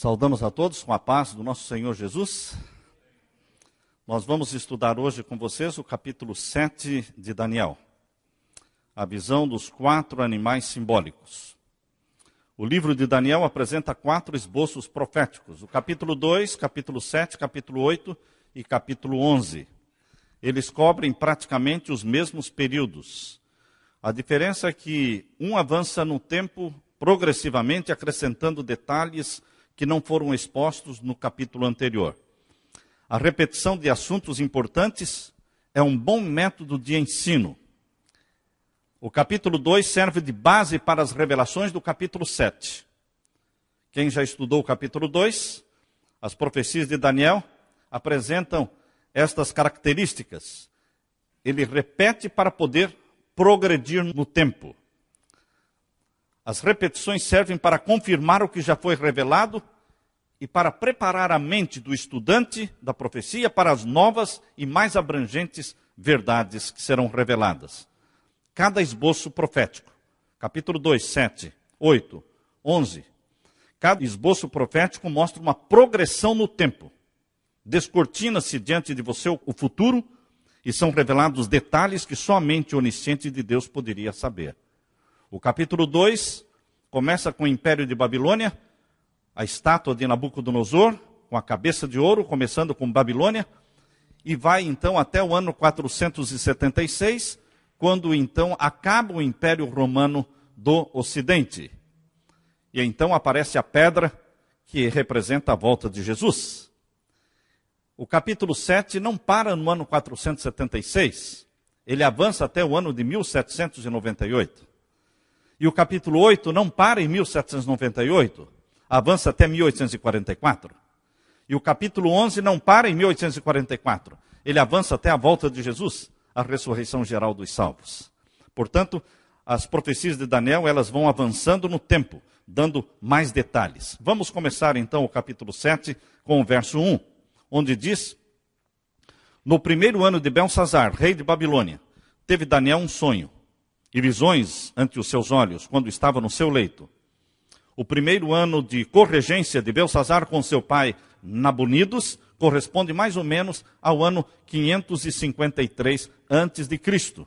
Saudamos a todos com a paz do nosso Senhor Jesus. Nós vamos estudar hoje com vocês o capítulo 7 de Daniel, a visão dos quatro animais simbólicos. O livro de Daniel apresenta quatro esboços proféticos: o capítulo 2, capítulo 7, capítulo 8 e capítulo 11. Eles cobrem praticamente os mesmos períodos. A diferença é que um avança no tempo progressivamente, acrescentando detalhes que não foram expostos no capítulo anterior. A repetição de assuntos importantes é um bom método de ensino. O capítulo 2 serve de base para as revelações do capítulo 7. Quem já estudou o capítulo 2, as profecias de Daniel apresentam estas características. Ele repete para poder progredir no tempo. As repetições servem para confirmar o que já foi revelado e para preparar a mente do estudante da profecia para as novas e mais abrangentes verdades que serão reveladas. Cada esboço profético, capítulo 2, 7, 8, 11. Cada esboço profético mostra uma progressão no tempo. Descortina-se diante de você o futuro e são revelados detalhes que somente o onisciente de Deus poderia saber. O capítulo 2 começa com o Império de Babilônia, a estátua de Nabucodonosor, com a cabeça de ouro, começando com Babilônia, e vai então até o ano 476, quando então acaba o Império Romano do Ocidente. E então aparece a pedra que representa a volta de Jesus. O capítulo 7 não para no ano 476, ele avança até o ano de 1798. E o capítulo 8 não para em 1798, avança até 1844. E o capítulo 11 não para em 1844, ele avança até a volta de Jesus, a ressurreição geral dos salvos. Portanto, as profecias de Daniel, elas vão avançando no tempo, dando mais detalhes. Vamos começar então o capítulo 7 com o verso 1, onde diz: No primeiro ano de Belsazar, rei de Babilônia, teve Daniel um sonho e visões ante os seus olhos quando estava no seu leito. O primeiro ano de corregência de Belsazar com seu pai Nabunidos corresponde mais ou menos ao ano 553 antes de Cristo.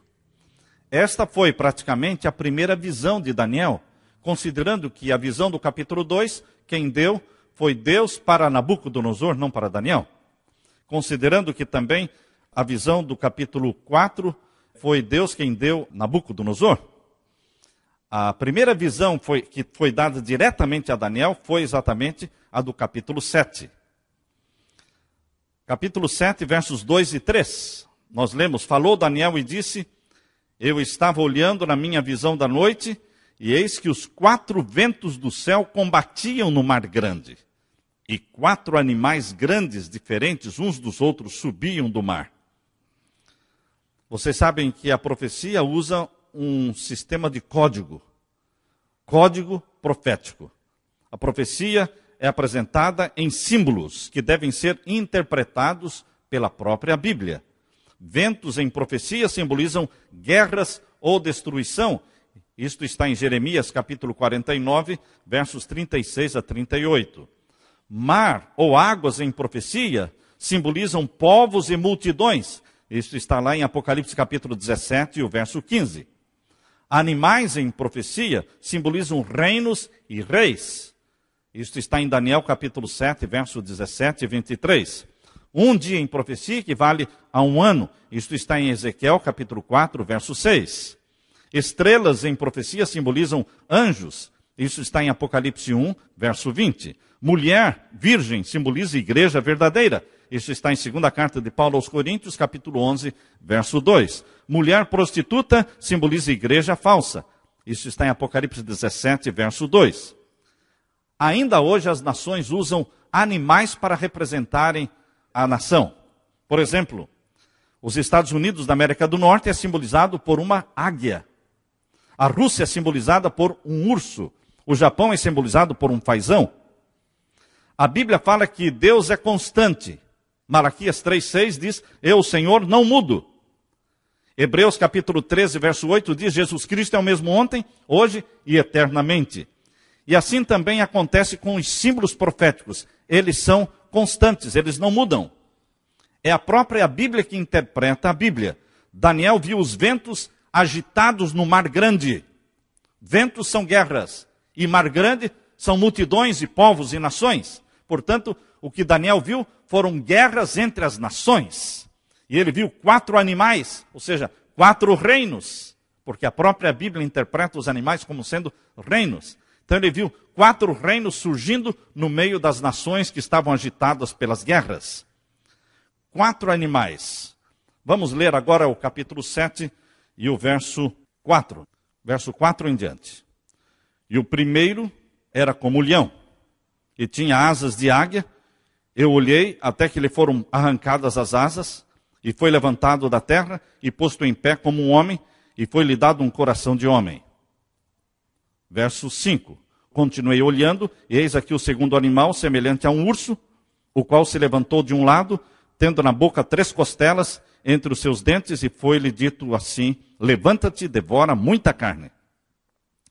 Esta foi praticamente a primeira visão de Daniel, considerando que a visão do capítulo 2, quem deu foi Deus para Nabucodonosor, não para Daniel. Considerando que também a visão do capítulo 4 foi Deus quem deu Nabucodonosor. A primeira visão foi, que foi dada diretamente a Daniel foi exatamente a do capítulo 7. Capítulo 7, versos 2 e 3. Nós lemos: Falou Daniel e disse: Eu estava olhando na minha visão da noite, e eis que os quatro ventos do céu combatiam no mar grande. E quatro animais grandes, diferentes uns dos outros, subiam do mar. Vocês sabem que a profecia usa um sistema de código, código profético. A profecia é apresentada em símbolos que devem ser interpretados pela própria Bíblia. Ventos em profecia simbolizam guerras ou destruição. Isto está em Jeremias capítulo 49, versos 36 a 38. Mar ou águas em profecia simbolizam povos e multidões, isso está lá em Apocalipse capítulo 17, o verso 15. Animais em profecia simbolizam reinos e reis. Isto está em Daniel capítulo 7, verso 17 e 23. Um dia em profecia equivale a um ano. Isto está em Ezequiel capítulo 4, verso 6. Estrelas em profecia simbolizam anjos. Isso está em Apocalipse 1, verso 20. Mulher virgem simboliza igreja verdadeira. Isso está em 2 carta de Paulo aos Coríntios, capítulo 11, verso 2. Mulher prostituta simboliza igreja falsa. Isso está em Apocalipse 17, verso 2. Ainda hoje as nações usam animais para representarem a nação. Por exemplo, os Estados Unidos da América do Norte é simbolizado por uma águia. A Rússia é simbolizada por um urso. O Japão é simbolizado por um fazão. A Bíblia fala que Deus é constante. Malaquias 3,6 diz: Eu, Senhor, não mudo. Hebreus capítulo 13, verso 8 diz: Jesus Cristo é o mesmo ontem, hoje e eternamente. E assim também acontece com os símbolos proféticos. Eles são constantes, eles não mudam. É a própria Bíblia que interpreta a Bíblia. Daniel viu os ventos agitados no mar grande. Ventos são guerras, e mar grande são multidões e povos e nações. Portanto, o que Daniel viu foram guerras entre as nações. E ele viu quatro animais, ou seja, quatro reinos, porque a própria Bíblia interpreta os animais como sendo reinos. Então ele viu quatro reinos surgindo no meio das nações que estavam agitadas pelas guerras. Quatro animais. Vamos ler agora o capítulo 7 e o verso 4. Verso 4 em diante. E o primeiro era como leão, e tinha asas de águia, eu olhei até que lhe foram arrancadas as asas, e foi levantado da terra, e posto em pé como um homem, e foi-lhe dado um coração de homem. Verso 5. Continuei olhando, e eis aqui o segundo animal, semelhante a um urso, o qual se levantou de um lado, tendo na boca três costelas entre os seus dentes, e foi-lhe dito assim: Levanta-te, devora muita carne.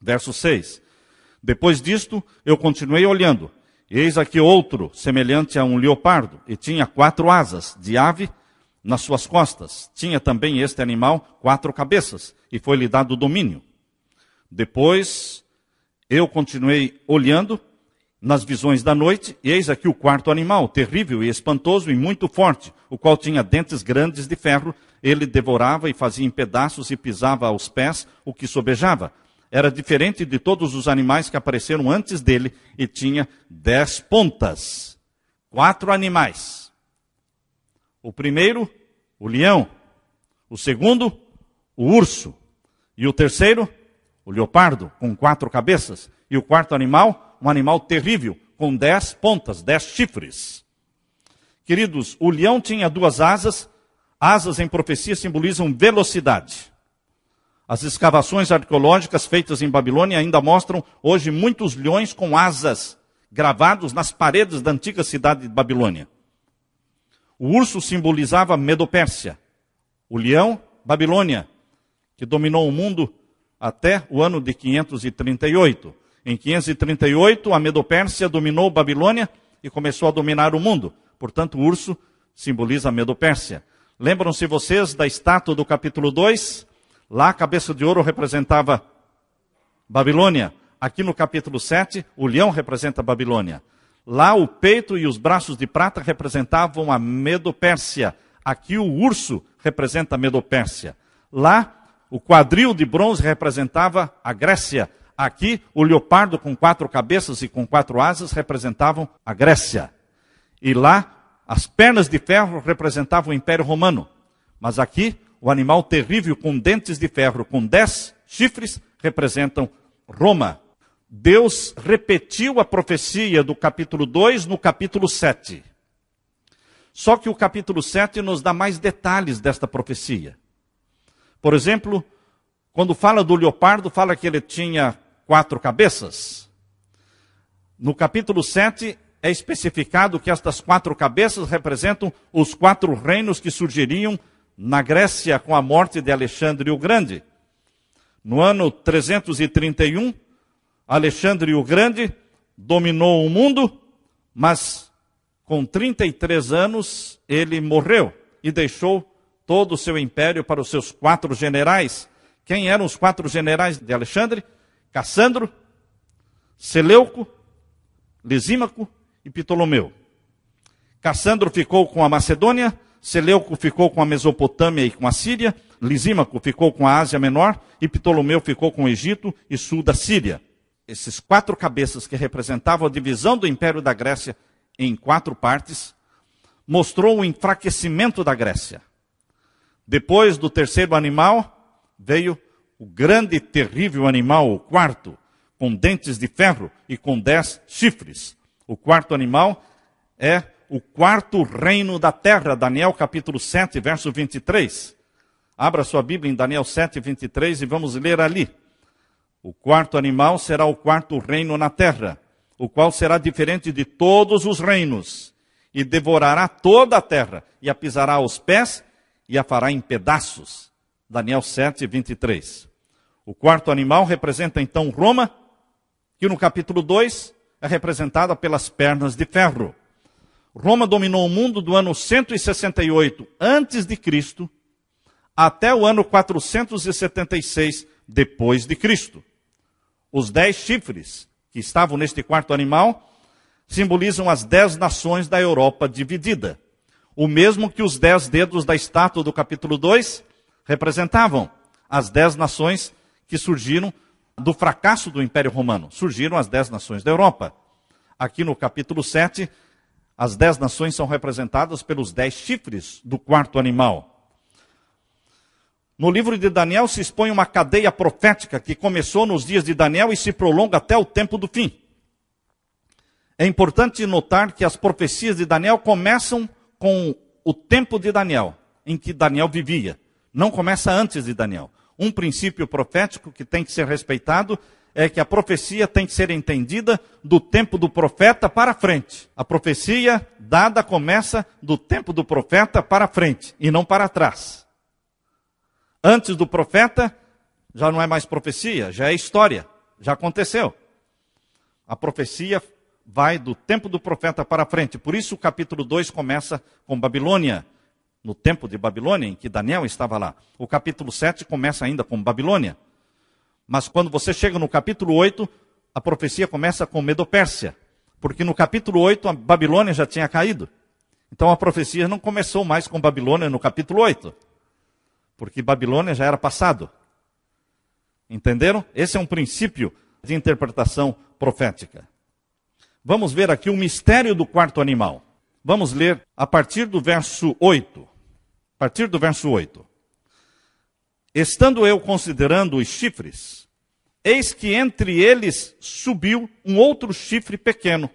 Verso 6. Depois disto, eu continuei olhando, e eis aqui outro, semelhante a um leopardo, e tinha quatro asas de ave nas suas costas. Tinha também este animal quatro cabeças, e foi-lhe dado domínio. Depois eu continuei olhando nas visões da noite, e eis aqui o quarto animal, terrível e espantoso e muito forte, o qual tinha dentes grandes de ferro, ele devorava e fazia em pedaços e pisava aos pés o que sobejava era diferente de todos os animais que apareceram antes dele e tinha dez pontas. Quatro animais. O primeiro, o leão. O segundo, o urso. E o terceiro, o leopardo, com quatro cabeças. E o quarto animal, um animal terrível, com dez pontas, dez chifres. Queridos, o leão tinha duas asas. Asas em profecia simbolizam velocidade. As escavações arqueológicas feitas em Babilônia ainda mostram hoje muitos leões com asas gravados nas paredes da antiga cidade de Babilônia. O urso simbolizava Medopérsia, o leão, Babilônia, que dominou o mundo até o ano de 538. Em 538, a Medopérsia dominou Babilônia e começou a dominar o mundo. Portanto, o urso simboliza a Medopérsia. Lembram-se vocês da estátua do capítulo 2? Lá a cabeça de ouro representava Babilônia. Aqui no capítulo 7, o leão representa Babilônia. Lá o peito e os braços de prata representavam a Medopérsia. Aqui o urso representa a Medopérsia. Lá o quadril de bronze representava a Grécia. Aqui o leopardo com quatro cabeças e com quatro asas representavam a Grécia. E lá as pernas de ferro representavam o Império Romano. Mas aqui o animal terrível com dentes de ferro, com dez chifres, representam Roma. Deus repetiu a profecia do capítulo 2 no capítulo 7. Só que o capítulo 7 nos dá mais detalhes desta profecia. Por exemplo, quando fala do leopardo, fala que ele tinha quatro cabeças. No capítulo 7 é especificado que estas quatro cabeças representam os quatro reinos que surgiriam na Grécia com a morte de Alexandre o Grande. No ano 331, Alexandre o Grande dominou o mundo, mas com 33 anos ele morreu e deixou todo o seu império para os seus quatro generais. Quem eram os quatro generais de Alexandre? Cassandro, Seleuco, Lisímaco e Ptolomeu. Cassandro ficou com a Macedônia, Seleuco ficou com a Mesopotâmia e com a Síria, Lisímaco ficou com a Ásia Menor e Ptolomeu ficou com o Egito e sul da Síria. Esses quatro cabeças que representavam a divisão do Império da Grécia em quatro partes, mostrou o enfraquecimento da Grécia. Depois do terceiro animal, veio o grande e terrível animal, o quarto, com dentes de ferro e com dez chifres. O quarto animal é o quarto reino da terra, Daniel capítulo 7, verso 23. Abra sua Bíblia em Daniel 7, 23 e vamos ler ali. O quarto animal será o quarto reino na terra, o qual será diferente de todos os reinos, e devorará toda a terra, e a pisará aos pés e a fará em pedaços. Daniel 7, 23. O quarto animal representa então Roma, que no capítulo 2 é representada pelas pernas de ferro. Roma dominou o mundo do ano 168 antes de Cristo até o ano 476 depois de Cristo. Os dez chifres que estavam neste quarto animal simbolizam as dez nações da Europa dividida, o mesmo que os dez dedos da estátua do capítulo 2 representavam, as dez nações que surgiram do fracasso do Império Romano, surgiram as dez nações da Europa. Aqui no capítulo 7, as dez nações são representadas pelos dez chifres do quarto animal. No livro de Daniel se expõe uma cadeia profética que começou nos dias de Daniel e se prolonga até o tempo do fim. É importante notar que as profecias de Daniel começam com o tempo de Daniel, em que Daniel vivia. Não começa antes de Daniel. Um princípio profético que tem que ser respeitado é que a profecia tem que ser entendida do tempo do profeta para frente. A profecia dada começa do tempo do profeta para frente e não para trás. Antes do profeta, já não é mais profecia, já é história, já aconteceu. A profecia vai do tempo do profeta para frente. Por isso o capítulo 2 começa com Babilônia, no tempo de Babilônia, em que Daniel estava lá. O capítulo 7 começa ainda com Babilônia. Mas quando você chega no capítulo 8, a profecia começa com Medo-Pérsia, Porque no capítulo 8 a Babilônia já tinha caído. Então a profecia não começou mais com Babilônia no capítulo 8. Porque Babilônia já era passado. Entenderam? Esse é um princípio de interpretação profética. Vamos ver aqui o mistério do quarto animal. Vamos ler a partir do verso 8. A partir do verso 8. Estando eu considerando os chifres, eis que entre eles subiu um outro chifre pequeno,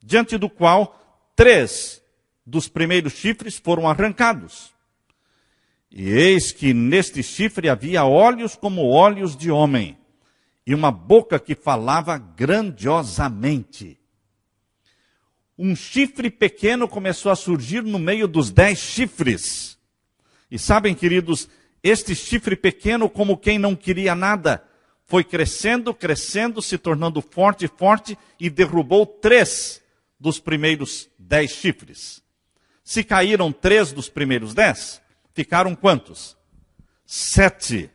diante do qual três dos primeiros chifres foram arrancados. E eis que neste chifre havia olhos como olhos de homem, e uma boca que falava grandiosamente. Um chifre pequeno começou a surgir no meio dos dez chifres. E sabem, queridos, este chifre pequeno, como quem não queria nada, foi crescendo, crescendo, se tornando forte, forte e derrubou três dos primeiros dez chifres. Se caíram três dos primeiros dez, ficaram quantos? Sete.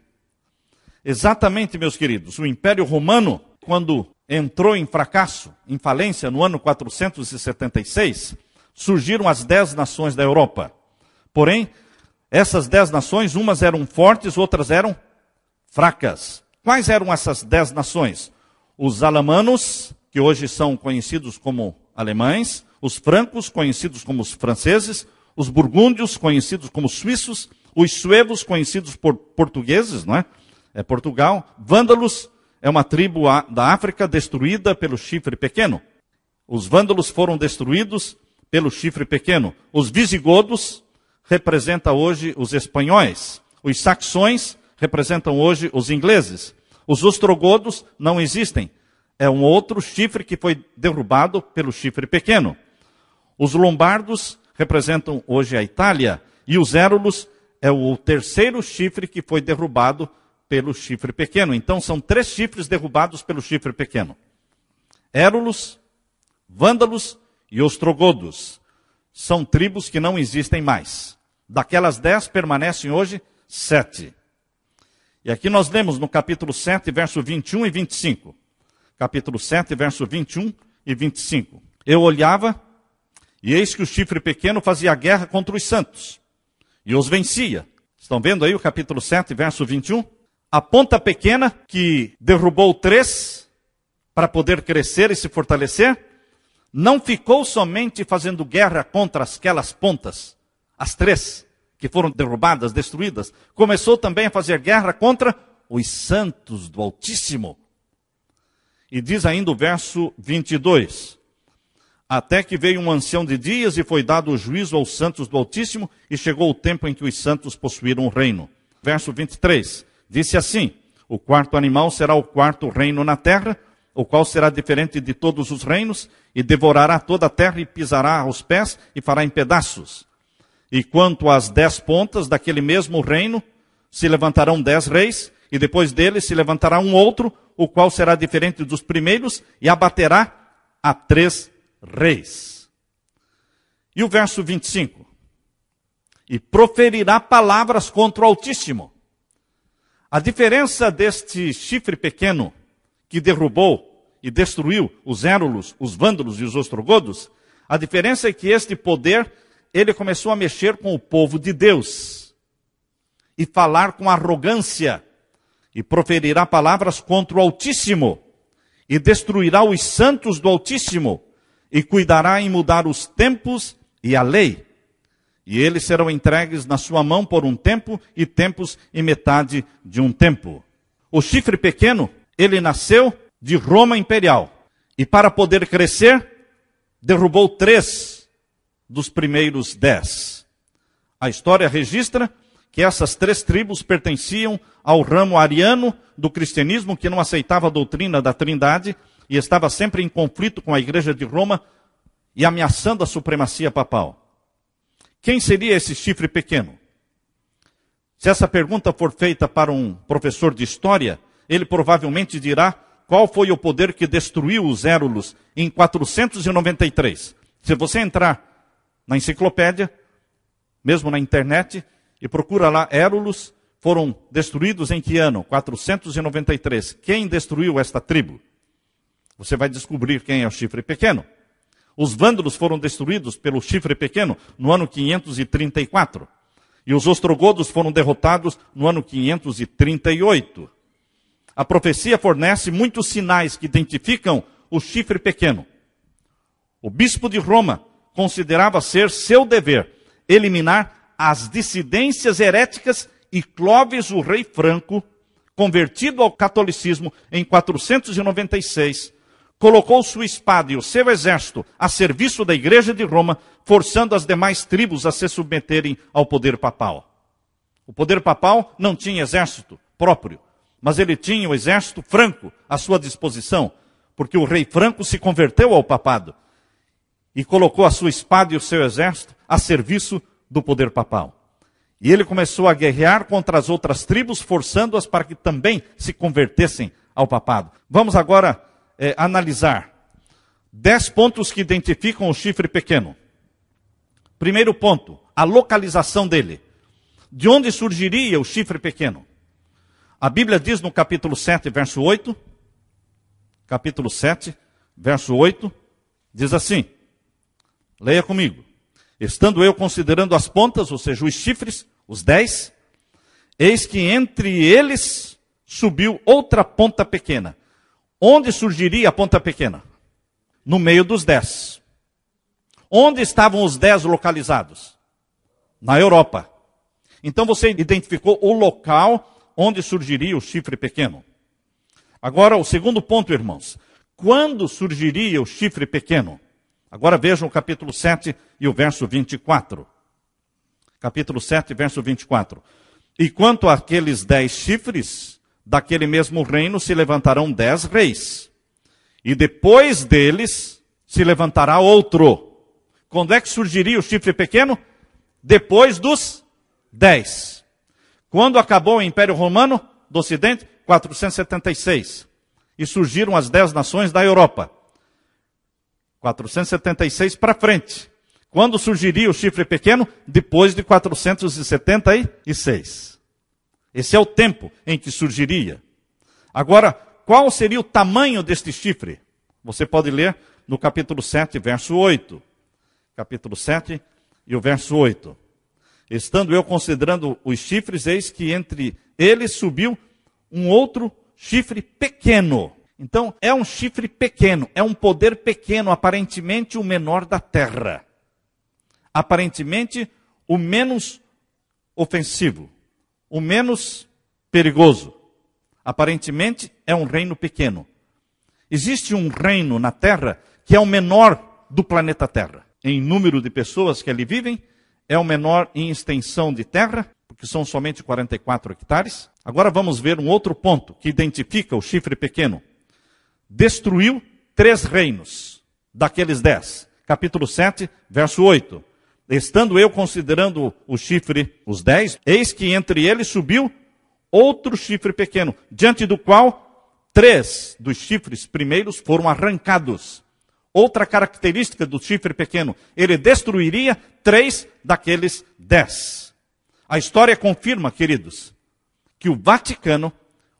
Exatamente, meus queridos, o Império Romano, quando entrou em fracasso, em falência, no ano 476, surgiram as dez nações da Europa. Porém, essas dez nações, umas eram fortes, outras eram fracas. Quais eram essas dez nações? Os alamanos, que hoje são conhecidos como alemães, os francos, conhecidos como os franceses, os burgúndios, conhecidos como suíços, os suevos, conhecidos por portugueses, não é? É Portugal. Vândalos é uma tribo da África destruída pelo chifre pequeno. Os vândalos foram destruídos pelo chifre pequeno. Os visigodos, representa hoje os espanhóis, os saxões representam hoje os ingleses, os ostrogodos não existem, é um outro chifre que foi derrubado pelo chifre pequeno. Os lombardos representam hoje a Itália e os érulos é o terceiro chifre que foi derrubado pelo chifre pequeno. Então são três chifres derrubados pelo chifre pequeno: érulos, vândalos e ostrogodos. São tribos que não existem mais. Daquelas dez, permanecem hoje sete. E aqui nós lemos no capítulo 7, verso 21 e 25. Capítulo 7, verso 21 e 25. Eu olhava, e eis que o chifre pequeno fazia guerra contra os santos, e os vencia. Estão vendo aí o capítulo 7, verso 21? A ponta pequena, que derrubou três para poder crescer e se fortalecer, não ficou somente fazendo guerra contra aquelas pontas, as três que foram derrubadas, destruídas, começou também a fazer guerra contra os santos do Altíssimo. E diz ainda o verso 22: Até que veio um ancião de dias e foi dado o juízo aos santos do Altíssimo, e chegou o tempo em que os santos possuíram o reino. Verso 23: Disse assim: O quarto animal será o quarto reino na terra, o qual será diferente de todos os reinos, e devorará toda a terra, e pisará aos pés, e fará em pedaços e quanto às dez pontas daquele mesmo reino, se levantarão dez reis, e depois dele se levantará um outro, o qual será diferente dos primeiros, e abaterá a três reis. E o verso 25: E proferirá palavras contra o Altíssimo. A diferença deste chifre pequeno que derrubou e destruiu os érulos, os vândalos e os ostrogodos, a diferença é que este poder ele começou a mexer com o povo de Deus e falar com arrogância e proferirá palavras contra o Altíssimo e destruirá os santos do Altíssimo e cuidará em mudar os tempos e a lei. E eles serão entregues na sua mão por um tempo e tempos e metade de um tempo. O chifre pequeno, ele nasceu de Roma imperial e para poder crescer derrubou três dos primeiros dez. A história registra que essas três tribos pertenciam ao ramo ariano do cristianismo, que não aceitava a doutrina da Trindade e estava sempre em conflito com a Igreja de Roma e ameaçando a supremacia papal. Quem seria esse chifre pequeno? Se essa pergunta for feita para um professor de história, ele provavelmente dirá qual foi o poder que destruiu os Érulos em 493. Se você entrar na enciclopédia, mesmo na internet, e procura lá Érulos foram destruídos em que ano? 493. Quem destruiu esta tribo? Você vai descobrir quem é o chifre pequeno. Os vândalos foram destruídos pelo chifre pequeno no ano 534. E os ostrogodos foram derrotados no ano 538. A profecia fornece muitos sinais que identificam o chifre pequeno. O bispo de Roma considerava ser seu dever eliminar as dissidências heréticas e Clóvis, o rei franco, convertido ao catolicismo em 496, colocou sua espada e o seu exército a serviço da Igreja de Roma, forçando as demais tribos a se submeterem ao poder papal. O poder papal não tinha exército próprio, mas ele tinha o exército franco à sua disposição, porque o rei franco se converteu ao papado e colocou a sua espada e o seu exército a serviço do poder papal. E ele começou a guerrear contra as outras tribos, forçando-as para que também se convertessem ao papado. Vamos agora é, analisar dez pontos que identificam o chifre pequeno. Primeiro ponto, a localização dele. De onde surgiria o chifre pequeno? A Bíblia diz no capítulo 7, verso 8, capítulo 7, verso 8, diz assim: Leia comigo. Estando eu considerando as pontas, ou seja, os chifres, os dez, eis que entre eles subiu outra ponta pequena. Onde surgiria a ponta pequena? No meio dos dez. Onde estavam os dez localizados? Na Europa. Então você identificou o local onde surgiria o chifre pequeno. Agora, o segundo ponto, irmãos. Quando surgiria o chifre pequeno? Agora vejam o capítulo 7 e o verso 24. Capítulo 7, verso 24. E quanto àqueles dez chifres, daquele mesmo reino se levantarão dez reis. E depois deles se levantará outro. Quando é que surgiria o chifre pequeno? Depois dos dez. Quando acabou o Império Romano do Ocidente? 476. E surgiram as dez nações da Europa. 476 para frente. Quando surgiria o chifre pequeno? Depois de 476. Esse é o tempo em que surgiria. Agora, qual seria o tamanho deste chifre? Você pode ler no capítulo 7, verso 8. Capítulo 7 e o verso 8. Estando eu considerando os chifres, eis que entre eles subiu um outro chifre pequeno, então, é um chifre pequeno, é um poder pequeno, aparentemente o menor da terra. Aparentemente o menos ofensivo, o menos perigoso. Aparentemente é um reino pequeno. Existe um reino na Terra que é o menor do planeta Terra. Em número de pessoas que ali vivem, é o menor em extensão de terra, porque são somente 44 hectares. Agora vamos ver um outro ponto que identifica o chifre pequeno destruiu três reinos daqueles dez. Capítulo 7, verso 8. Estando eu considerando o chifre, os dez, eis que entre eles subiu outro chifre pequeno, diante do qual três dos chifres primeiros foram arrancados. Outra característica do chifre pequeno, ele destruiria três daqueles dez. A história confirma, queridos, que o Vaticano,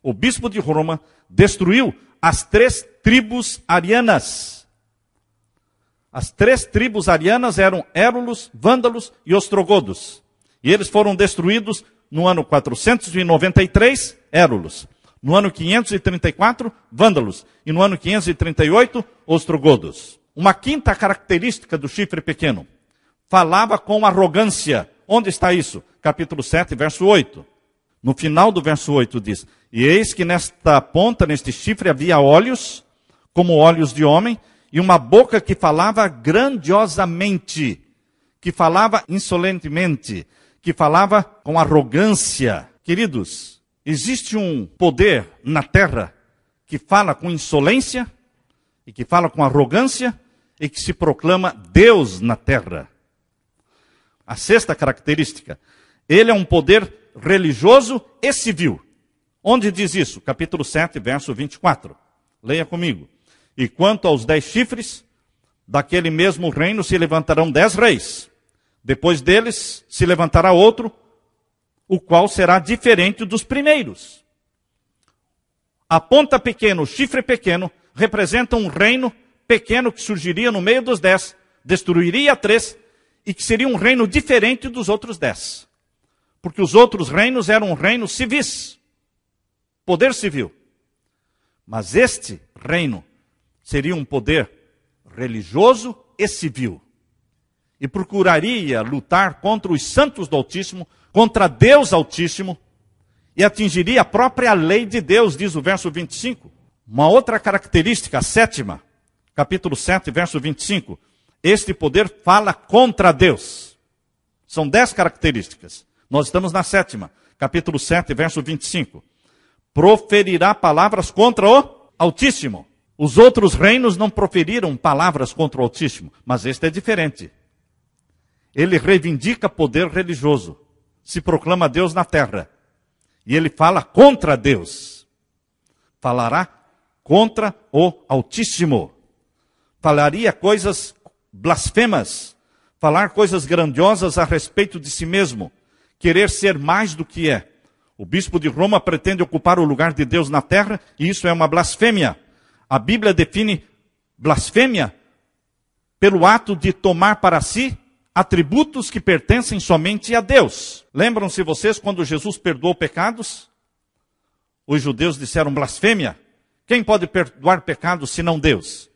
o bispo de Roma, destruiu as três tribos arianas. As três tribos arianas eram Érulos, Vândalos e Ostrogodos. E eles foram destruídos no ano 493, Érulos. No ano 534, Vândalos. E no ano 538, Ostrogodos. Uma quinta característica do chifre pequeno. Falava com arrogância. Onde está isso? Capítulo 7, verso 8. No final do verso 8 diz: E eis que nesta ponta, neste chifre, havia olhos, como olhos de homem, e uma boca que falava grandiosamente, que falava insolentemente, que falava com arrogância. Queridos, existe um poder na terra que fala com insolência, e que fala com arrogância, e que se proclama Deus na terra. A sexta característica, ele é um poder religioso e civil. Onde diz isso? Capítulo 7, verso 24. Leia comigo. E quanto aos dez chifres, daquele mesmo reino se levantarão dez reis. Depois deles se levantará outro, o qual será diferente dos primeiros. A ponta pequena, o chifre pequeno, representa um reino pequeno que surgiria no meio dos dez, destruiria três, e que seria um reino diferente dos outros dez. Porque os outros reinos eram reinos civis, poder civil. Mas este reino seria um poder religioso e civil. E procuraria lutar contra os santos do Altíssimo, contra Deus Altíssimo, e atingiria a própria lei de Deus, diz o verso 25. Uma outra característica, a sétima, capítulo 7, verso 25. Este poder fala contra Deus. São dez características. Nós estamos na sétima, capítulo 7, verso 25. Proferirá palavras contra o Altíssimo. Os outros reinos não proferiram palavras contra o Altíssimo, mas este é diferente. Ele reivindica poder religioso, se proclama Deus na terra, e ele fala contra Deus. Falará contra o Altíssimo. Falaria coisas blasfemas, falar coisas grandiosas a respeito de si mesmo, querer ser mais do que é. O bispo de Roma pretende ocupar o lugar de Deus na terra e isso é uma blasfêmia. A Bíblia define blasfêmia pelo ato de tomar para si atributos que pertencem somente a Deus. Lembram-se vocês quando Jesus perdoou pecados? Os judeus disseram blasfêmia. Quem pode perdoar pecados senão Deus?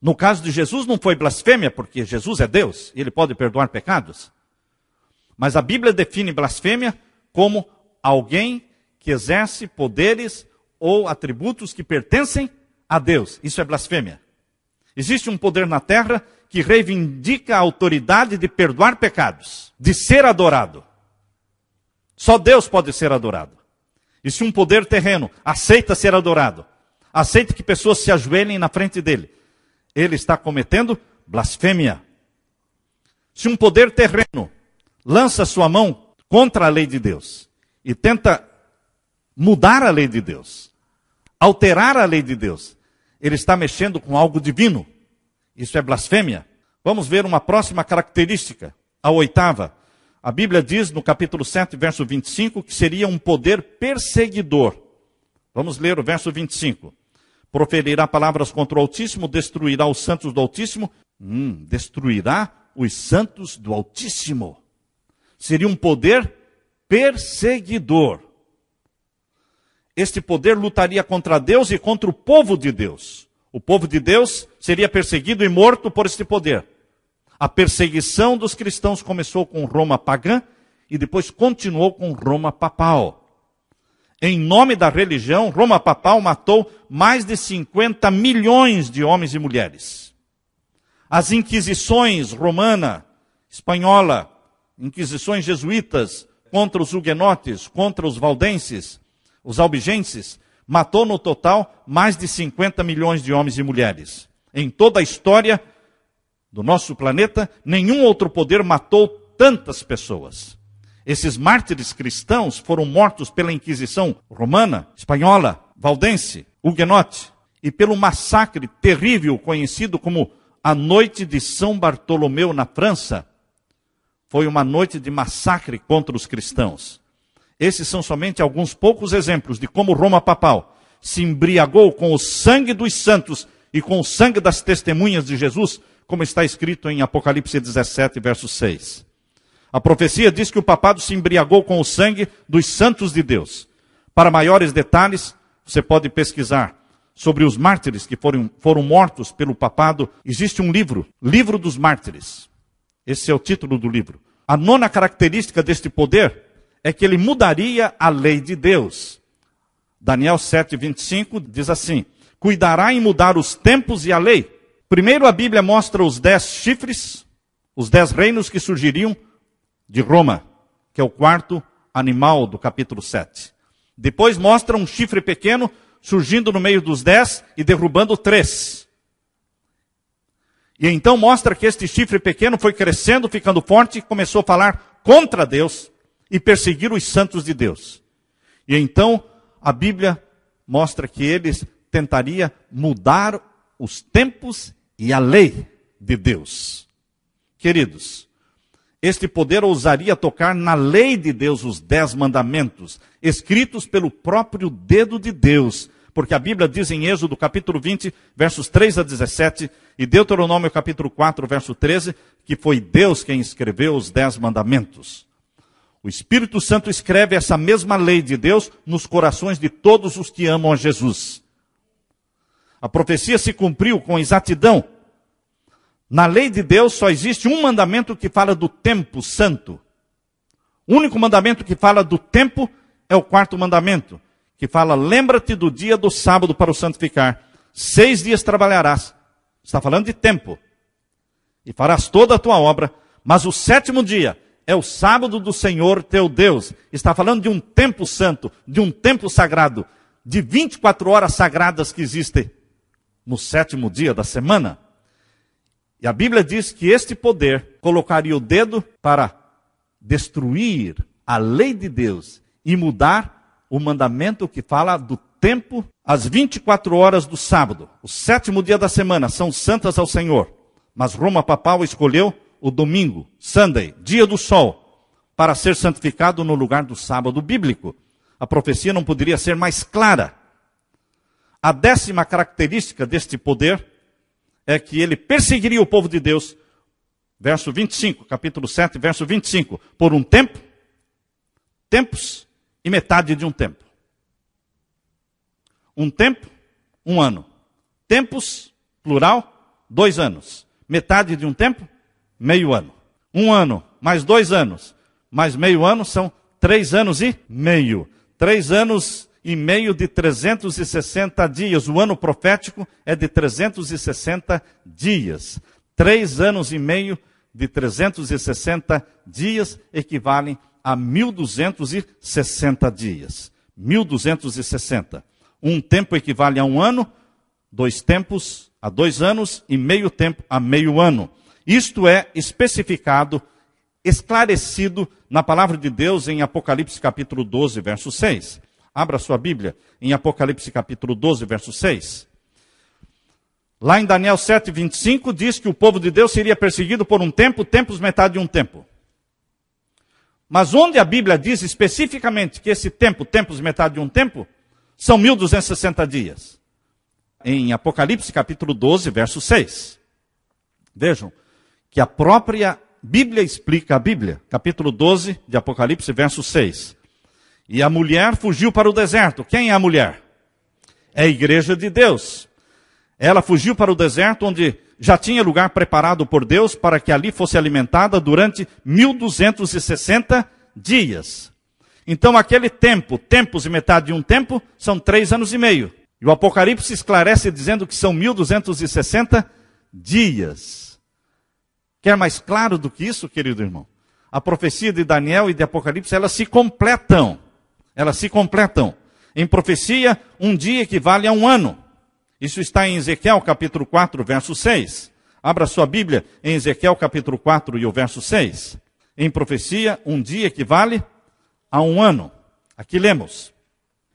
No caso de Jesus não foi blasfêmia, porque Jesus é Deus e ele pode perdoar pecados. Mas a Bíblia define blasfêmia como alguém que exerce poderes ou atributos que pertencem a Deus. Isso é blasfêmia. Existe um poder na terra que reivindica a autoridade de perdoar pecados, de ser adorado. Só Deus pode ser adorado. E se um poder terreno aceita ser adorado, aceita que pessoas se ajoelhem na frente dele, ele está cometendo blasfêmia. Se um poder terreno lança sua mão contra a lei de Deus e tenta mudar a lei de Deus, alterar a lei de Deus, ele está mexendo com algo divino. Isso é blasfêmia. Vamos ver uma próxima característica, a oitava. A Bíblia diz no capítulo 7, verso 25, que seria um poder perseguidor. Vamos ler o verso 25. Proferirá palavras contra o Altíssimo, destruirá os santos do Altíssimo. Hum, destruirá os santos do Altíssimo seria um poder perseguidor. Este poder lutaria contra Deus e contra o povo de Deus. O povo de Deus seria perseguido e morto por este poder. A perseguição dos cristãos começou com Roma pagã e depois continuou com Roma papal. Em nome da religião, Roma papal matou mais de 50 milhões de homens e mulheres. As inquisições romana, espanhola, inquisições jesuítas contra os huguenotes, contra os valdenses, os albigenses, matou no total mais de 50 milhões de homens e mulheres. Em toda a história do nosso planeta, nenhum outro poder matou tantas pessoas. Esses mártires cristãos foram mortos pela Inquisição romana, espanhola, valdense, huguenote e pelo massacre terrível conhecido como a Noite de São Bartolomeu na França, foi uma noite de massacre contra os cristãos. Esses são somente alguns poucos exemplos de como Roma papal se embriagou com o sangue dos santos e com o sangue das testemunhas de Jesus, como está escrito em Apocalipse 17, verso 6. A profecia diz que o papado se embriagou com o sangue dos santos de Deus. Para maiores detalhes, você pode pesquisar sobre os mártires que foram, foram mortos pelo papado. Existe um livro, Livro dos Mártires. Esse é o título do livro. A nona característica deste poder é que ele mudaria a lei de Deus. Daniel 7:25 diz assim: Cuidará em mudar os tempos e a lei. Primeiro a Bíblia mostra os dez chifres, os dez reinos que surgiriam de Roma, que é o quarto animal do capítulo 7. Depois mostra um chifre pequeno surgindo no meio dos dez e derrubando três. E então mostra que este chifre pequeno foi crescendo, ficando forte e começou a falar contra Deus e perseguir os santos de Deus. E então a Bíblia mostra que eles tentaria mudar os tempos e a lei de Deus. Queridos, este poder ousaria tocar na lei de Deus os dez mandamentos, escritos pelo próprio dedo de Deus, porque a Bíblia diz em Êxodo capítulo 20, versos 3 a 17, e Deuteronômio capítulo 4, verso 13, que foi Deus quem escreveu os dez mandamentos. O Espírito Santo escreve essa mesma lei de Deus nos corações de todos os que amam a Jesus. A profecia se cumpriu com exatidão. Na lei de Deus só existe um mandamento que fala do tempo santo. O único mandamento que fala do tempo é o quarto mandamento que fala: lembra-te do dia do sábado para o santificar. Seis dias trabalharás. Está falando de tempo. E farás toda a tua obra. Mas o sétimo dia é o sábado do Senhor teu Deus. Está falando de um tempo santo, de um tempo sagrado, de 24 horas sagradas que existem no sétimo dia da semana. E a Bíblia diz que este poder colocaria o dedo para destruir a lei de Deus e mudar o mandamento que fala do tempo às 24 horas do sábado, o sétimo dia da semana, são santas ao Senhor. Mas Roma Papal escolheu o domingo, Sunday, dia do sol, para ser santificado no lugar do sábado bíblico. A profecia não poderia ser mais clara. A décima característica deste poder é que ele perseguiria o povo de Deus, verso 25, capítulo 7, verso 25, por um tempo, tempos e metade de um tempo. Um tempo, um ano. Tempos, plural, dois anos. Metade de um tempo, meio ano. Um ano, mais dois anos, mais meio ano são três anos e meio. Três anos e meio de 360 dias. O ano profético é de 360 dias. Três anos e meio de 360 dias equivalem a 1260 dias. 1260. Um tempo equivale a um ano, dois tempos a dois anos e meio tempo a meio ano. Isto é especificado, esclarecido na palavra de Deus em Apocalipse capítulo 12, verso 6. Abra sua Bíblia em Apocalipse capítulo 12, verso 6. Lá em Daniel 7, 25, diz que o povo de Deus seria perseguido por um tempo, tempos metade de um tempo. Mas onde a Bíblia diz especificamente que esse tempo, tempos metade de um tempo, são 1260 dias. Em Apocalipse capítulo 12, verso 6. Vejam que a própria Bíblia explica a Bíblia, capítulo 12 de Apocalipse, verso 6. E a mulher fugiu para o deserto. Quem é a mulher? É a igreja de Deus. Ela fugiu para o deserto onde já tinha lugar preparado por Deus para que ali fosse alimentada durante 1260 dias. Então, aquele tempo, tempos e metade de um tempo, são três anos e meio. E o Apocalipse esclarece dizendo que são 1260 dias. Quer mais claro do que isso, querido irmão? A profecia de Daniel e de Apocalipse, elas se completam. Elas se completam. Em profecia, um dia equivale a um ano. Isso está em Ezequiel capítulo 4, verso 6. Abra sua Bíblia em Ezequiel capítulo 4 e o verso 6. Em profecia, um dia equivale a um ano. Aqui lemos: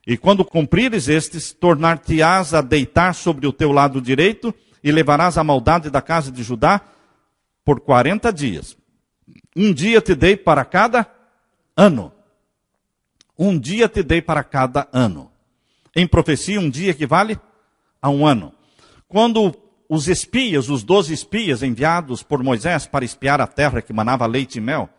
E quando cumprires estes, tornar-te-ás a deitar sobre o teu lado direito, e levarás a maldade da casa de Judá por quarenta dias. Um dia te dei para cada ano. Um dia te dei para cada ano. Em profecia, um dia equivale a a um ano. Quando os espias, os doze espias enviados por Moisés para espiar a terra que manava leite e mel,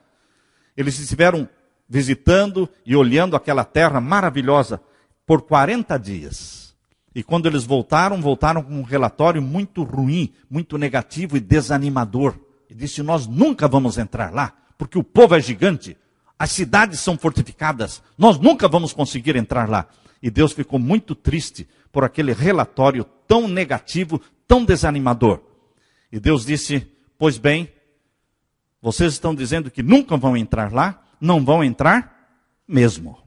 eles estiveram visitando e olhando aquela terra maravilhosa por 40 dias. E quando eles voltaram, voltaram com um relatório muito ruim, muito negativo e desanimador. E disse: Nós nunca vamos entrar lá, porque o povo é gigante, as cidades são fortificadas, nós nunca vamos conseguir entrar lá. E Deus ficou muito triste por aquele relatório tão negativo, tão desanimador. E Deus disse: Pois bem, vocês estão dizendo que nunca vão entrar lá, não vão entrar mesmo.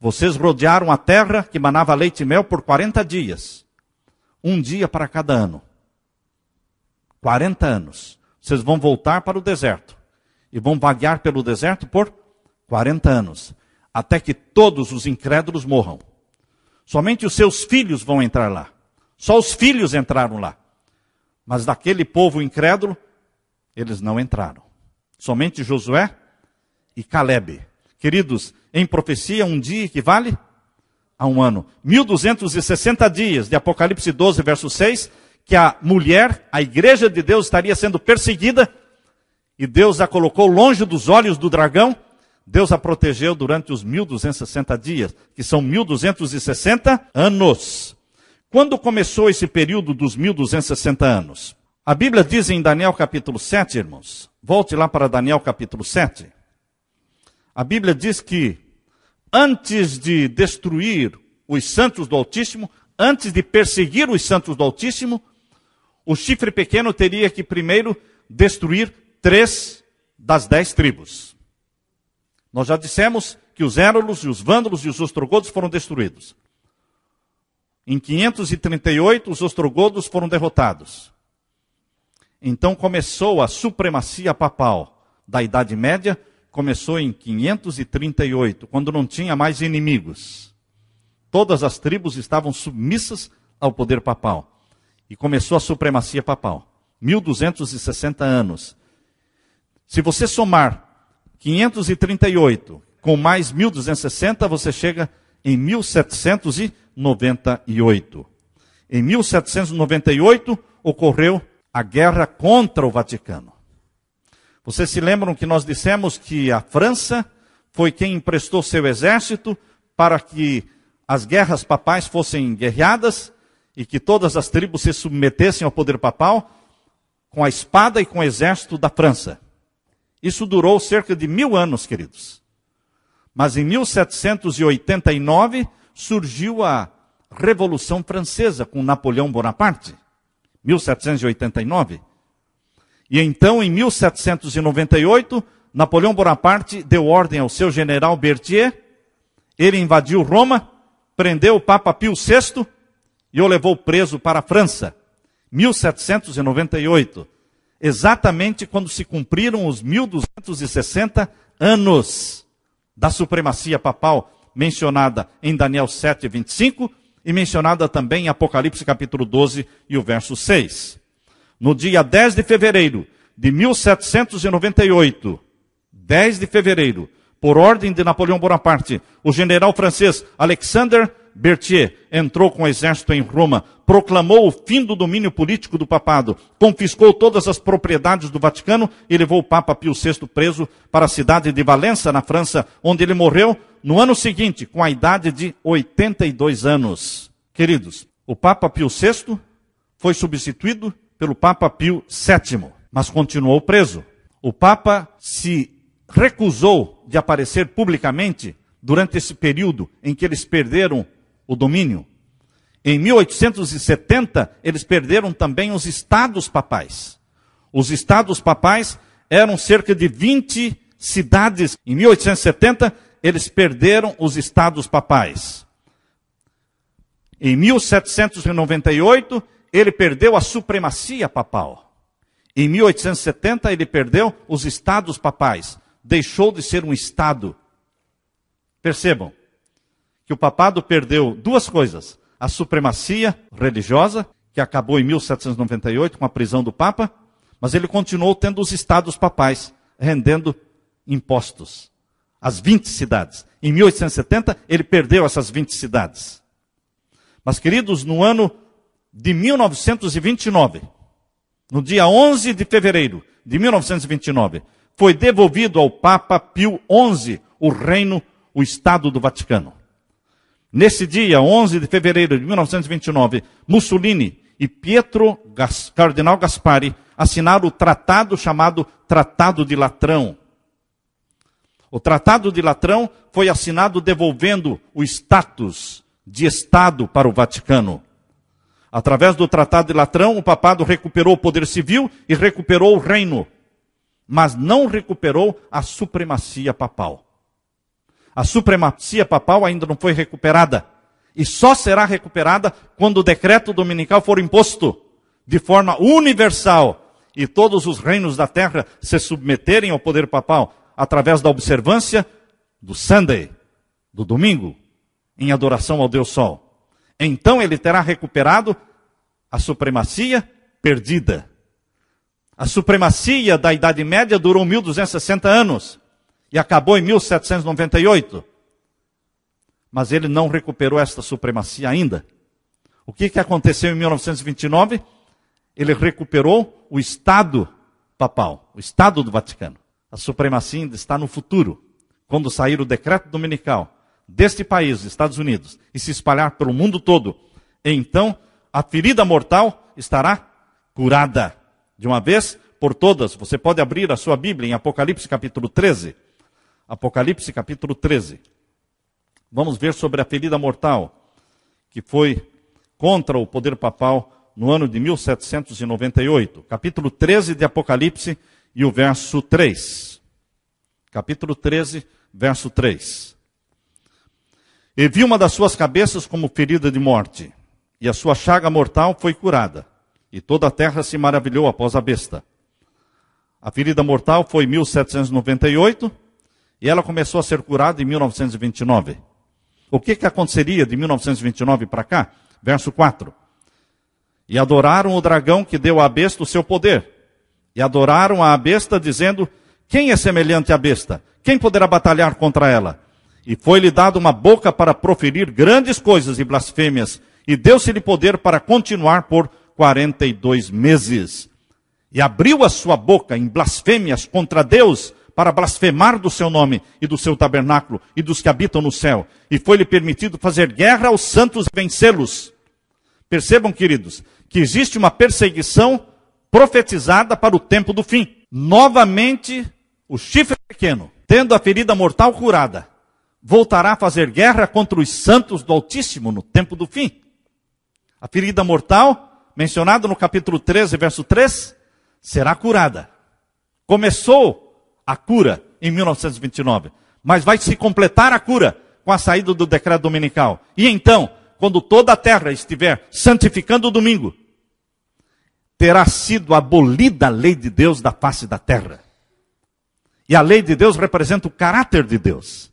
Vocês rodearam a terra que manava leite e mel por 40 dias, um dia para cada ano. 40 anos. Vocês vão voltar para o deserto e vão vaguear pelo deserto por 40 anos, até que todos os incrédulos morram. Somente os seus filhos vão entrar lá. Só os filhos entraram lá. Mas daquele povo incrédulo, eles não entraram. Somente Josué e Caleb. Queridos, em profecia, um dia equivale a um ano. 1260 dias, de Apocalipse 12, verso 6, que a mulher, a igreja de Deus, estaria sendo perseguida e Deus a colocou longe dos olhos do dragão Deus a protegeu durante os 1260 dias, que são 1260 anos. Quando começou esse período dos 1260 anos? A Bíblia diz em Daniel capítulo 7, irmãos. Volte lá para Daniel capítulo 7. A Bíblia diz que antes de destruir os santos do Altíssimo, antes de perseguir os santos do Altíssimo, o chifre pequeno teria que primeiro destruir três das dez tribos. Nós já dissemos que os érulos, e os Vândalos e os Ostrogodos foram destruídos. Em 538, os Ostrogodos foram derrotados. Então começou a supremacia papal da Idade Média, começou em 538, quando não tinha mais inimigos. Todas as tribos estavam submissas ao poder papal. E começou a supremacia papal. 1260 anos. Se você somar 538 com mais 1260 você chega em 1798. Em 1798 ocorreu a guerra contra o Vaticano. Vocês se lembram que nós dissemos que a França foi quem emprestou seu exército para que as guerras papais fossem guerreadas e que todas as tribos se submetessem ao poder papal com a espada e com o exército da França. Isso durou cerca de mil anos, queridos. Mas em 1789 surgiu a Revolução Francesa com Napoleão Bonaparte, 1789. E então, em 1798, Napoleão Bonaparte deu ordem ao seu general Berthier, ele invadiu Roma, prendeu o Papa Pio VI e o levou preso para a França. 1798 exatamente quando se cumpriram os 1260 anos da supremacia papal, mencionada em Daniel 7, 25 e mencionada também em Apocalipse capítulo 12 e o verso 6. No dia 10 de fevereiro de 1798, 10 de fevereiro, por ordem de Napoleão Bonaparte, o general francês Alexander Berthier entrou com o exército em Roma, proclamou o fim do domínio político do papado, confiscou todas as propriedades do Vaticano e levou o Papa Pio VI preso para a cidade de Valença, na França, onde ele morreu no ano seguinte, com a idade de 82 anos. Queridos, o Papa Pio VI foi substituído pelo Papa Pio VII, mas continuou preso. O Papa se recusou de aparecer publicamente durante esse período em que eles perderam o domínio. Em 1870, eles perderam também os estados papais. Os estados papais eram cerca de 20 cidades. Em 1870, eles perderam os estados papais. Em 1798, ele perdeu a supremacia papal. Em 1870, ele perdeu os estados papais. Deixou de ser um estado. Percebam, que o papado perdeu duas coisas: a supremacia religiosa, que acabou em 1798 com a prisão do Papa, mas ele continuou tendo os estados papais rendendo impostos às 20 cidades. Em 1870, ele perdeu essas 20 cidades. Mas, queridos, no ano de 1929, no dia 11 de fevereiro de 1929, foi devolvido ao Papa Pio XI o reino, o Estado do Vaticano. Nesse dia, 11 de fevereiro de 1929, Mussolini e Pietro Gas, Cardinal Gaspari assinaram o tratado chamado Tratado de Latrão. O Tratado de Latrão foi assinado devolvendo o status de Estado para o Vaticano. Através do Tratado de Latrão, o papado recuperou o poder civil e recuperou o reino, mas não recuperou a supremacia papal. A supremacia papal ainda não foi recuperada. E só será recuperada quando o decreto dominical for imposto de forma universal e todos os reinos da terra se submeterem ao poder papal através da observância do Sunday, do domingo, em adoração ao Deus Sol. Então ele terá recuperado a supremacia perdida. A supremacia da Idade Média durou 1260 anos e acabou em 1798. Mas ele não recuperou esta supremacia ainda. O que, que aconteceu em 1929? Ele recuperou o Estado papal, o Estado do Vaticano. A supremacia ainda está no futuro, quando sair o decreto dominical deste país, Estados Unidos, e se espalhar pelo mundo todo. Então, a ferida mortal estará curada de uma vez por todas. Você pode abrir a sua Bíblia em Apocalipse capítulo 13. Apocalipse capítulo 13. Vamos ver sobre a ferida mortal que foi contra o poder papal no ano de 1798. Capítulo 13 de Apocalipse e o verso 3. Capítulo 13, verso 3. E vi uma das suas cabeças como ferida de morte, e a sua chaga mortal foi curada, e toda a terra se maravilhou após a besta. A ferida mortal foi 1798 e ela começou a ser curada em 1929. O que, que aconteceria de 1929 para cá? Verso 4. E adoraram o dragão que deu à besta o seu poder. E adoraram a besta, dizendo: Quem é semelhante à besta? Quem poderá batalhar contra ela? E foi-lhe dada uma boca para proferir grandes coisas e blasfêmias, e deu-se-lhe poder para continuar por 42 meses. E abriu a sua boca em blasfêmias contra Deus para blasfemar do seu nome e do seu tabernáculo e dos que habitam no céu. E foi-lhe permitido fazer guerra aos santos e vencê-los. Percebam, queridos, que existe uma perseguição profetizada para o tempo do fim. Novamente, o chifre pequeno, tendo a ferida mortal curada, voltará a fazer guerra contra os santos do Altíssimo no tempo do fim. A ferida mortal, mencionada no capítulo 13, verso 3, será curada. Começou a cura em 1929. Mas vai se completar a cura com a saída do decreto dominical. E então, quando toda a terra estiver santificando o domingo, terá sido abolida a lei de Deus da face da terra. E a lei de Deus representa o caráter de Deus.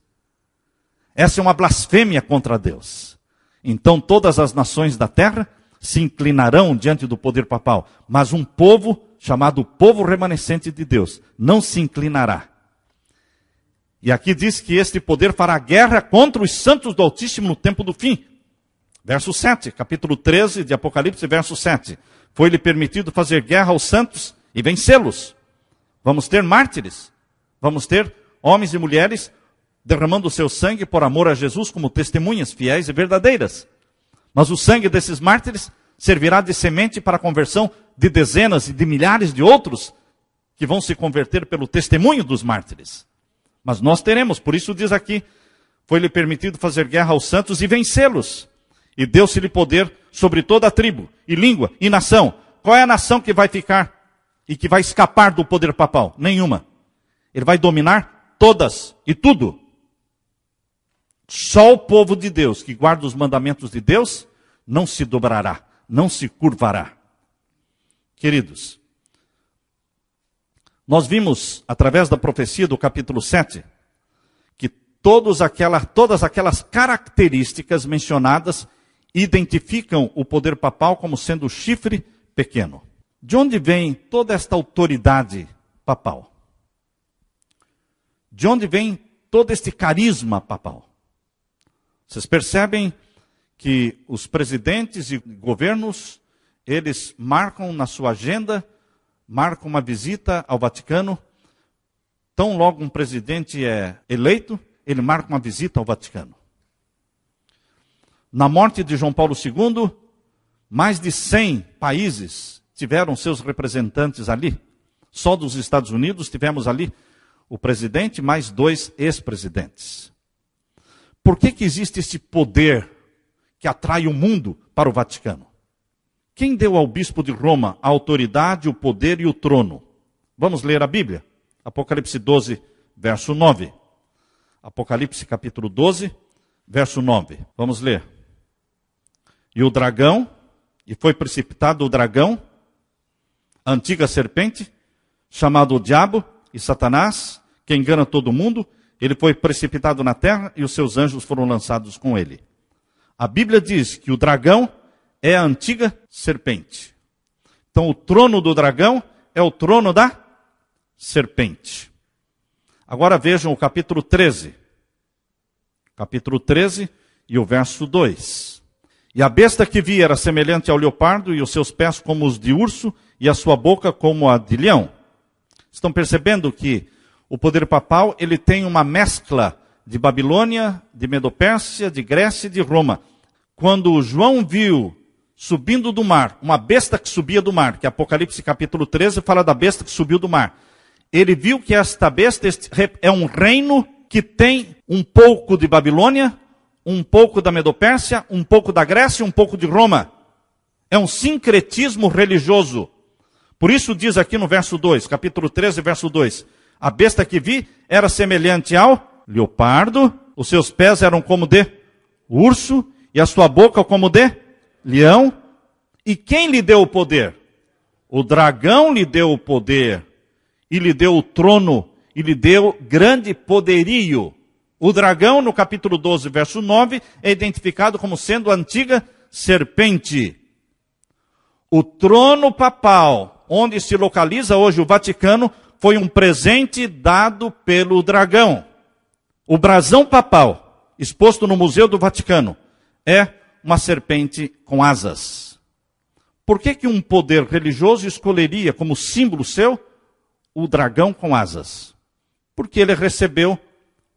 Essa é uma blasfêmia contra Deus. Então todas as nações da terra se inclinarão diante do poder papal, mas um povo chamado povo remanescente de Deus, não se inclinará. E aqui diz que este poder fará guerra contra os santos do Altíssimo no tempo do fim. Verso 7, capítulo 13 de Apocalipse, verso 7. Foi-lhe permitido fazer guerra aos santos e vencê-los. Vamos ter mártires, vamos ter homens e mulheres derramando o seu sangue por amor a Jesus como testemunhas fiéis e verdadeiras. Mas o sangue desses mártires servirá de semente para a conversão de dezenas e de milhares de outros que vão se converter pelo testemunho dos mártires. Mas nós teremos, por isso diz aqui: foi-lhe permitido fazer guerra aos santos e vencê-los. E deu-se-lhe poder sobre toda a tribo, e língua, e nação. Qual é a nação que vai ficar e que vai escapar do poder papal? Nenhuma. Ele vai dominar todas e tudo. Só o povo de Deus que guarda os mandamentos de Deus não se dobrará, não se curvará. Queridos, nós vimos através da profecia do capítulo 7 que todos aquela, todas aquelas características mencionadas identificam o poder papal como sendo o chifre pequeno. De onde vem toda esta autoridade papal? De onde vem todo este carisma papal? Vocês percebem que os presidentes e governos eles marcam na sua agenda, marcam uma visita ao Vaticano. Tão logo um presidente é eleito, ele marca uma visita ao Vaticano. Na morte de João Paulo II, mais de 100 países tiveram seus representantes ali. Só dos Estados Unidos tivemos ali o presidente mais dois ex-presidentes. Por que, que existe esse poder que atrai o mundo para o Vaticano? Quem deu ao bispo de Roma a autoridade, o poder e o trono? Vamos ler a Bíblia. Apocalipse 12, verso 9. Apocalipse capítulo 12, verso 9. Vamos ler. E o dragão, e foi precipitado o dragão, a antiga serpente, chamado o diabo e Satanás, que engana todo mundo, ele foi precipitado na terra e os seus anjos foram lançados com ele. A Bíblia diz que o dragão é a antiga serpente. Então, o trono do dragão é o trono da serpente. Agora vejam o capítulo 13. Capítulo 13 e o verso 2. E a besta que vi era semelhante ao leopardo, e os seus pés como os de urso, e a sua boca como a de leão. Estão percebendo que o poder papal ele tem uma mescla de Babilônia, de Medopérsia, de Grécia e de Roma. Quando João viu subindo do mar, uma besta que subia do mar, que é Apocalipse capítulo 13 fala da besta que subiu do mar. Ele viu que esta besta é um reino que tem um pouco de Babilônia, um pouco da Medopérsia, um pouco da Grécia, um pouco de Roma. É um sincretismo religioso. Por isso diz aqui no verso 2, capítulo 13, verso 2: A besta que vi era semelhante ao leopardo, os seus pés eram como de urso e a sua boca como de leão. E quem lhe deu o poder? O dragão lhe deu o poder, e lhe deu o trono, e lhe deu grande poderio. O dragão, no capítulo 12, verso 9, é identificado como sendo a antiga serpente. O trono papal, onde se localiza hoje o Vaticano, foi um presente dado pelo dragão. O brasão papal, exposto no Museu do Vaticano, é uma serpente com asas. Por que, que um poder religioso escolheria como símbolo seu o dragão com asas? Porque ele recebeu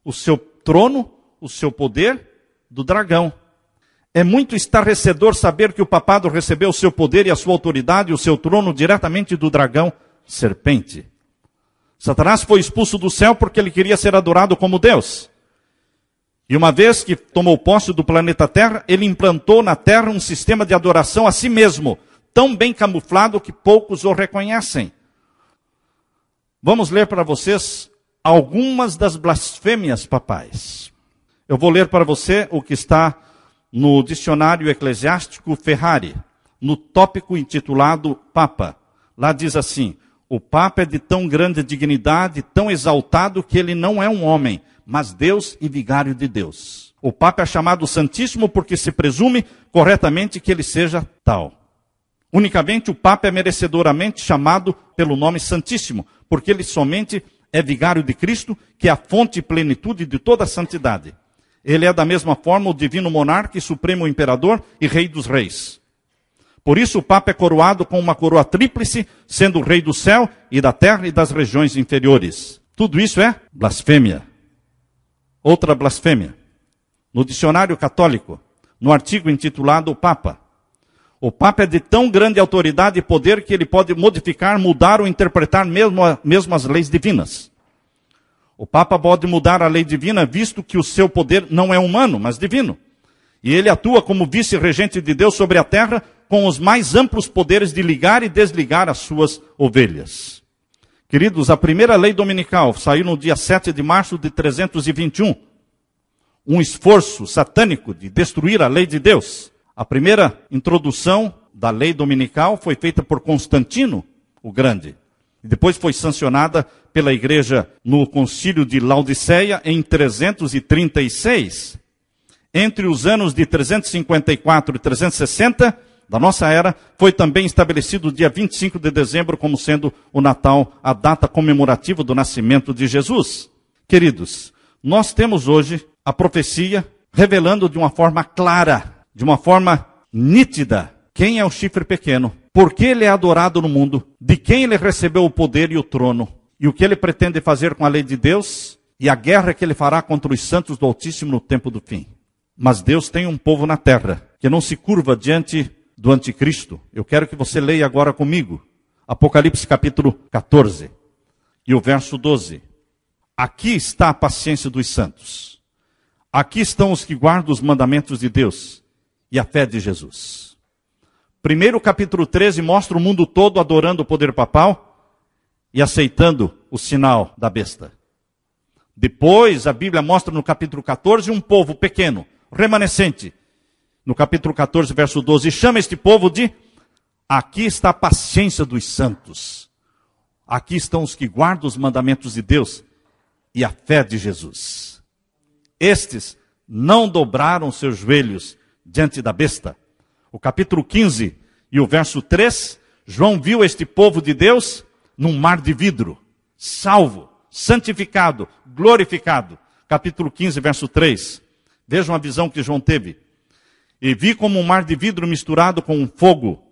o seu trono, o seu poder do dragão. É muito estarrecedor saber que o papado recebeu o seu poder e a sua autoridade, o seu trono, diretamente do dragão serpente. Satanás foi expulso do céu porque ele queria ser adorado como Deus. E uma vez que tomou posse do planeta Terra, ele implantou na Terra um sistema de adoração a si mesmo, tão bem camuflado que poucos o reconhecem. Vamos ler para vocês algumas das blasfêmias papais. Eu vou ler para você o que está no dicionário eclesiástico Ferrari, no tópico intitulado Papa. Lá diz assim: O Papa é de tão grande dignidade, tão exaltado, que ele não é um homem mas Deus e vigário de Deus. O Papa é chamado Santíssimo porque se presume corretamente que ele seja tal. Unicamente o Papa é merecedoramente chamado pelo nome Santíssimo, porque ele somente é vigário de Cristo, que é a fonte e plenitude de toda a santidade. Ele é da mesma forma o divino monarca e supremo imperador e rei dos reis. Por isso o Papa é coroado com uma coroa tríplice, sendo o rei do céu e da terra e das regiões inferiores. Tudo isso é blasfêmia. Outra blasfêmia. No dicionário católico, no artigo intitulado O Papa. O Papa é de tão grande autoridade e poder que ele pode modificar, mudar ou interpretar mesmo, mesmo as leis divinas. O Papa pode mudar a lei divina, visto que o seu poder não é humano, mas divino. E ele atua como vice-regente de Deus sobre a terra, com os mais amplos poderes de ligar e desligar as suas ovelhas. Queridos, a primeira lei dominical saiu no dia 7 de março de 321. Um esforço satânico de destruir a lei de Deus. A primeira introdução da lei dominical foi feita por Constantino o Grande. E depois foi sancionada pela igreja no concílio de Laodiceia em 336. Entre os anos de 354 e 360, da nossa era, foi também estabelecido o dia 25 de dezembro como sendo o Natal a data comemorativa do nascimento de Jesus. Queridos, nós temos hoje a profecia revelando de uma forma clara, de uma forma nítida, quem é o chifre pequeno, por que ele é adorado no mundo, de quem ele recebeu o poder e o trono, e o que ele pretende fazer com a lei de Deus e a guerra que ele fará contra os santos do Altíssimo no tempo do fim. Mas Deus tem um povo na terra que não se curva diante do anticristo. Eu quero que você leia agora comigo. Apocalipse capítulo 14 e o verso 12. Aqui está a paciência dos santos. Aqui estão os que guardam os mandamentos de Deus e a fé de Jesus. Primeiro capítulo 13 mostra o mundo todo adorando o poder papal e aceitando o sinal da besta. Depois, a Bíblia mostra no capítulo 14 um povo pequeno, remanescente, no capítulo 14, verso 12, chama este povo de aqui está a paciência dos santos. Aqui estão os que guardam os mandamentos de Deus e a fé de Jesus. Estes não dobraram seus joelhos diante da besta. O capítulo 15 e o verso 3, João viu este povo de Deus num mar de vidro, salvo, santificado, glorificado. Capítulo 15, verso 3. Vejam a visão que João teve. E vi como um mar de vidro misturado com fogo,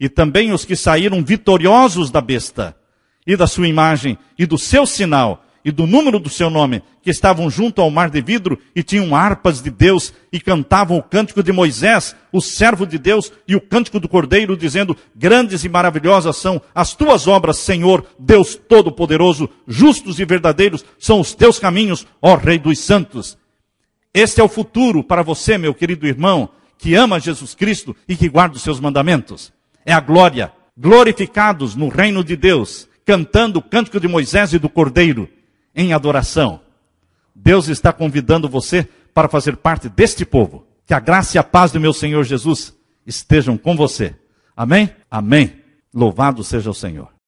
e também os que saíram vitoriosos da besta, e da sua imagem, e do seu sinal, e do número do seu nome, que estavam junto ao mar de vidro e tinham harpas de Deus e cantavam o cântico de Moisés, o servo de Deus, e o cântico do Cordeiro, dizendo: Grandes e maravilhosas são as tuas obras, Senhor, Deus Todo-Poderoso, justos e verdadeiros são os teus caminhos, ó Rei dos Santos. Este é o futuro para você, meu querido irmão, que ama Jesus Cristo e que guarda os seus mandamentos. É a glória, glorificados no reino de Deus, cantando o cântico de Moisés e do Cordeiro em adoração. Deus está convidando você para fazer parte deste povo. Que a graça e a paz do meu Senhor Jesus estejam com você. Amém? Amém. Louvado seja o Senhor.